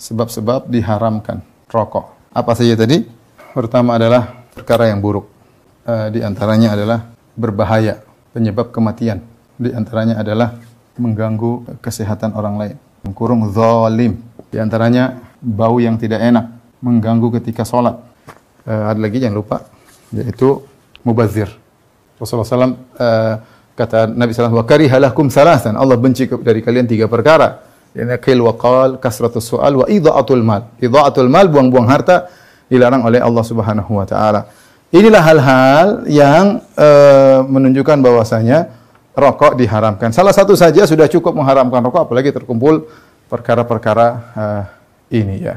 sebab-sebab diharamkan rokok. Apa saja tadi? Pertama adalah perkara yang buruk. E, di antaranya adalah berbahaya, penyebab kematian. Di antaranya adalah mengganggu kesehatan orang lain. mengkurung zalim. Di antaranya bau yang tidak enak, mengganggu ketika sholat. E, ada lagi jangan lupa, yaitu mubazir. Rasulullah SAW e, eh, kata Nabi SAW, Wa karihalakum salasan. Allah benci dari kalian tiga perkara ini qil wa qal, kasratus su'al wa idha'atul mal. Idha'atul mal buang-buang harta dilarang oleh Allah Subhanahu wa taala. Inilah hal-hal yang e, menunjukkan bahwasanya rokok diharamkan. Salah satu saja sudah cukup mengharamkan rokok apalagi terkumpul perkara-perkara e, ini ya.